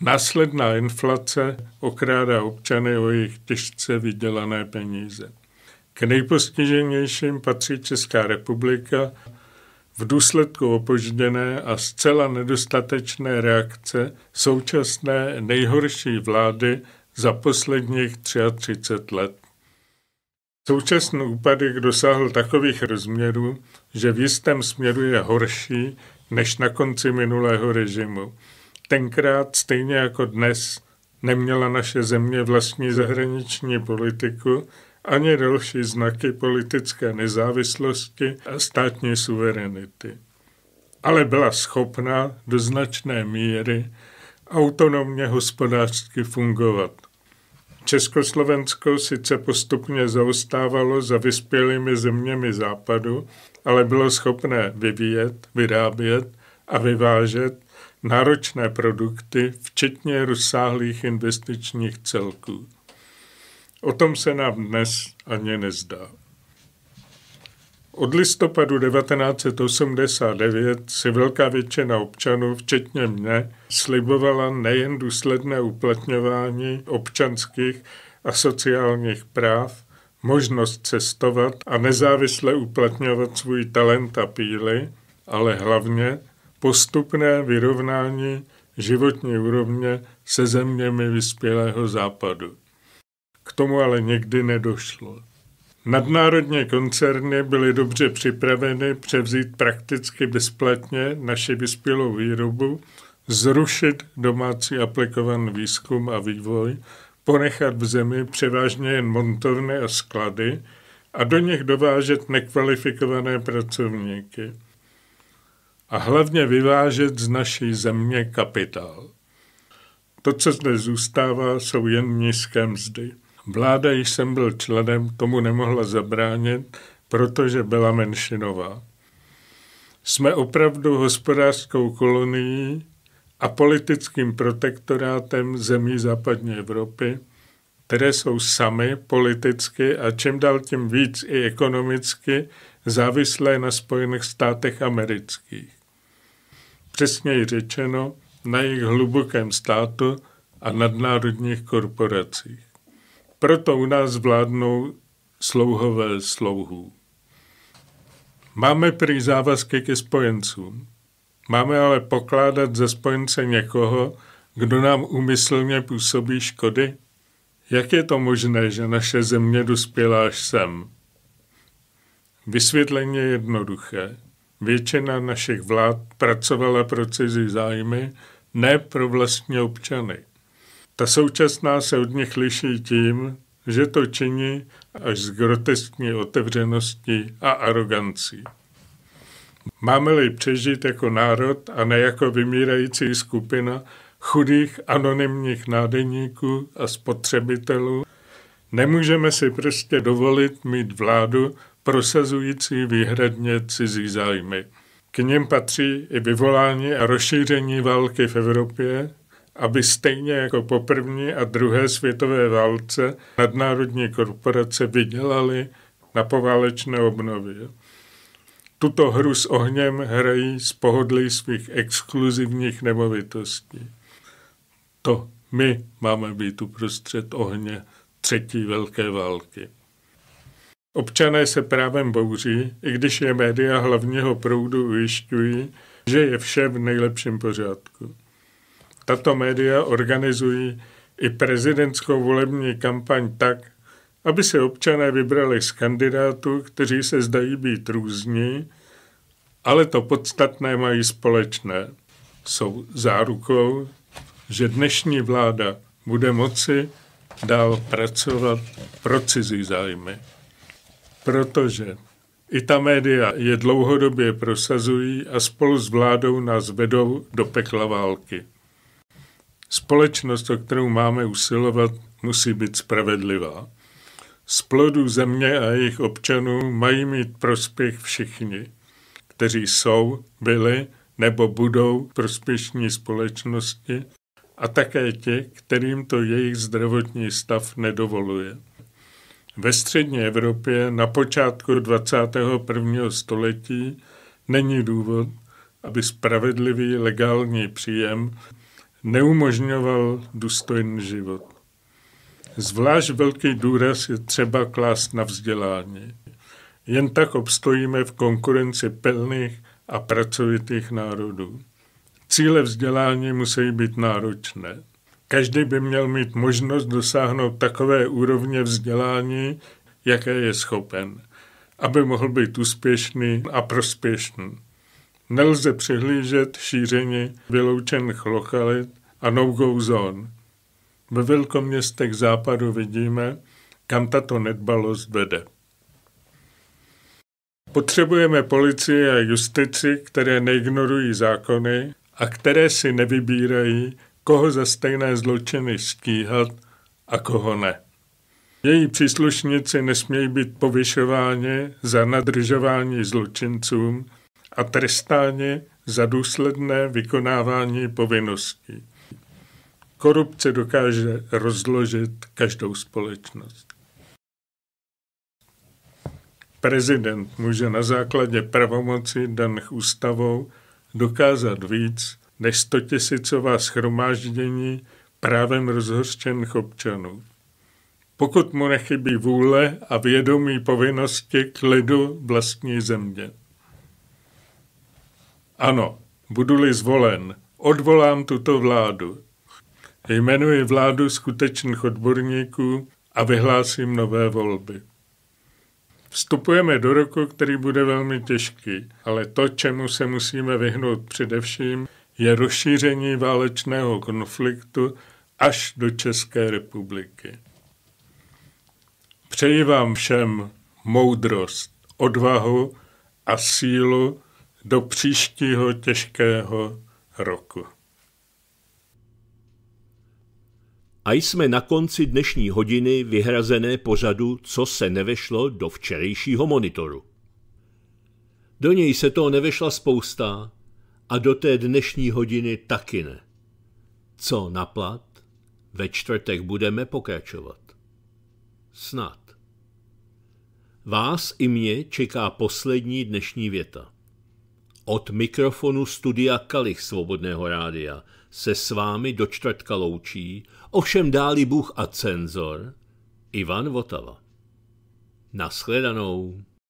Následná inflace okrádá občany o jejich těžce vydělané peníze. K nejpostiženějším patří Česká republika v důsledku opožděné a zcela nedostatečné reakce současné nejhorší vlády za posledních 33 let. Současný úpadek dosáhl takových rozměrů, že v jistém směru je horší než na konci minulého režimu tenkrát stejně jako dnes neměla naše země vlastní zahraniční politiku ani další znaky politické nezávislosti a státní suverenity. Ale byla schopna do značné míry autonomně hospodářsky fungovat. Československo sice postupně zaostávalo za vyspělými zeměmi západu, ale bylo schopné vyvíjet, vyrábět a vyvážet náročné produkty, včetně rozsáhlých investičních celků. O tom se nám dnes ani nezdá. Od listopadu 1989 si velká většina občanů, včetně mě, slibovala nejen důsledné uplatňování občanských a sociálních práv, možnost cestovat a nezávisle uplatňovat svůj talent a píly, ale hlavně postupné vyrovnání životní úrovně se zeměmi vyspělého západu. K tomu ale někdy nedošlo. Nadnárodní koncerny byly dobře připraveny převzít prakticky bezplatně naši vyspělou výrobu, zrušit domácí aplikovaný výzkum a vývoj, ponechat v zemi převážně jen montovny a sklady a do nich dovážet nekvalifikované pracovníky a hlavně vyvážet z naší země kapitál. To, co zde zůstává, jsou jen nízké mzdy. Vláda, již jsem byl členem, tomu nemohla zabránit, protože byla menšinová. Jsme opravdu hospodářskou kolonií a politickým protektorátem zemí západní Evropy, které jsou sami politicky a čím dál tím víc i ekonomicky závislé na Spojených státech amerických. Přesněji řečeno, na jejich hlubokém státu a nadnárodních korporacích. Proto u nás vládnou slouhové slouhů. Máme prý závazky ke spojencům. Máme ale pokládat za spojence někoho, kdo nám úmyslně působí škody? Jak je to možné, že naše země dospěla až sem? Vysvětleně jednoduché. Většina našich vlád pracovala pro cizí zájmy, ne pro vlastní občany. Ta současná se od nich liší tím, že to činí až z groteskní otevřeností a arogancí. Máme-li přežít jako národ a ne jako vymírající skupina chudých anonymních nádeníků a spotřebitelů, nemůžeme si prostě dovolit mít vládu prosazující výhradně cizí zájmy. K něm patří i vyvolání a rozšíření války v Evropě, aby stejně jako po první a druhé světové válce nadnárodní korporace vydělali na poválečné obnově. Tuto hru s ohněm hrají z pohodlí svých exkluzivních nemovitostí. To my máme být uprostřed ohně třetí velké války. Občané se právem bouří, i když je média hlavního proudu ujišťují, že je vše v nejlepším pořádku. Tato média organizují i prezidentskou volební kampaň tak, aby se občané vybrali z kandidátů, kteří se zdají být různí, ale to podstatné mají společné. Jsou zárukou, že dnešní vláda bude moci dál pracovat pro cizí zájmy protože i ta média je dlouhodobě prosazují a spolu s vládou nás vedou do pekla války. Společnost, o kterou máme usilovat, musí být spravedlivá. Z plodů země a jejich občanů mají mít prospěch všichni, kteří jsou, byli nebo budou prospěšní společnosti a také ti, kterým to jejich zdravotní stav nedovoluje. Ve střední Evropě na počátku 21. století není důvod, aby spravedlivý legální příjem neumožňoval důstojný život. Zvlášť velký důraz je třeba klást na vzdělání. Jen tak obstojíme v konkurenci plných a pracovitých národů. Cíle vzdělání musí být náročné. Každý by měl mít možnost dosáhnout takové úrovně vzdělání, jaké je schopen, aby mohl být úspěšný a prospěšný. Nelze přihlížet šíření vyloučených lokalit a no-go zón. Ve velkoměstech západu vidíme, kam tato nedbalost vede. Potřebujeme policii a justici, které neignorují zákony a které si nevybírají, koho za stejné zločiny stíhat a koho ne. Její příslušníci nesmějí být povyšováni za nadržování zločincům a trestáni za důsledné vykonávání povinností. Korupce dokáže rozložit každou společnost. Prezident může na základě pravomocí daných ústavou dokázat víc než stotisícová schromáždění právem rozhořčených občanů. Pokud mu nechybí vůle a vědomí povinnosti k lidu vlastní země. Ano, budu-li zvolen, odvolám tuto vládu. Jmenuji vládu skutečných odborníků a vyhlásím nové volby. Vstupujeme do roku, který bude velmi těžký, ale to, čemu se musíme vyhnout především, je rozšíření válečného konfliktu až do České republiky. Přeji vám všem moudrost, odvahu a sílu do příštího těžkého roku. A jsme na konci dnešní hodiny vyhrazené pořadu, co se nevešlo do včerejšího monitoru. Do něj se toho nevešla spousta, a do té dnešní hodiny taky ne. Co na plat? Ve čtvrtek budeme pokračovat. Snad. Vás i mě čeká poslední dnešní věta. Od mikrofonu studia Kalich Svobodného rádia se s vámi do čtvrtka loučí, ovšem dáli Bůh a cenzor, Ivan Votava. Naschledanou.